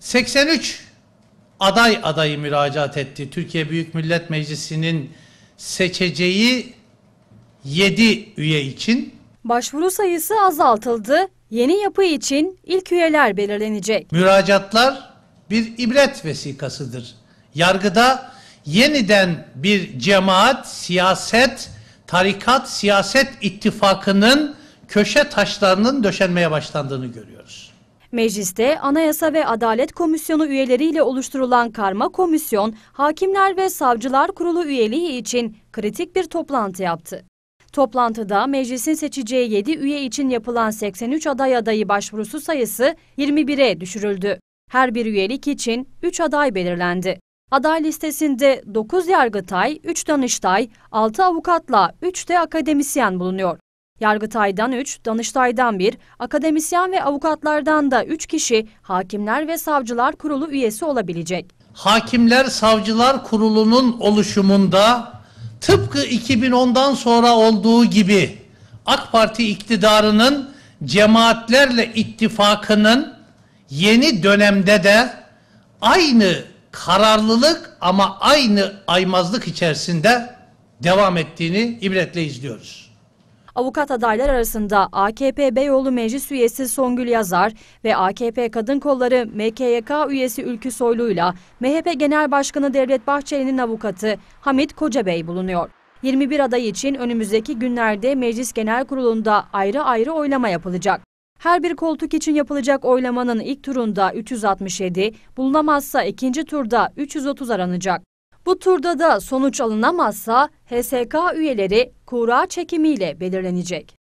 83 aday adayı müracaat etti. Türkiye Büyük Millet Meclisi'nin seçeceği 7 üye için. Başvuru sayısı azaltıldı. Yeni yapı için ilk üyeler belirlenecek. Müracaatlar bir ibret vesikasıdır. Yargıda yeniden bir cemaat, siyaset, tarikat, siyaset ittifakının köşe taşlarının döşenmeye başlandığını görüyoruz. Mecliste Anayasa ve Adalet Komisyonu üyeleriyle oluşturulan karma komisyon, Hakimler ve Savcılar Kurulu üyeliği için kritik bir toplantı yaptı. Toplantıda meclisin seçeceği 7 üye için yapılan 83 aday adayı başvurusu sayısı 21'e düşürüldü. Her bir üyelik için 3 aday belirlendi. Aday listesinde 9 yargıtay, 3 danıştay, 6 avukatla 3 de akademisyen bulunuyor. Yargıtay'dan 3, Danıştay'dan 1, akademisyen ve avukatlardan da 3 kişi Hakimler ve Savcılar Kurulu üyesi olabilecek. Hakimler Savcılar Kurulu'nun oluşumunda tıpkı 2010'dan sonra olduğu gibi AK Parti iktidarının cemaatlerle ittifakının yeni dönemde de aynı kararlılık ama aynı aymazlık içerisinde devam ettiğini ibretle izliyoruz. Avukat adaylar arasında AKP Beyoğlu Meclis üyesi Songül Yazar ve AKP Kadın Kolları MKYK üyesi Ülkü Soylu ile MHP Genel Başkanı Devlet Bahçeli'nin avukatı Hamit Kocabey bulunuyor. 21 aday için önümüzdeki günlerde Meclis Genel Kurulu'nda ayrı ayrı oylama yapılacak. Her bir koltuk için yapılacak oylamanın ilk turunda 367, bulunamazsa ikinci turda 330 aranacak. Bu turda da sonuç alınamazsa HSK üyeleri kura çekimiyle belirlenecek.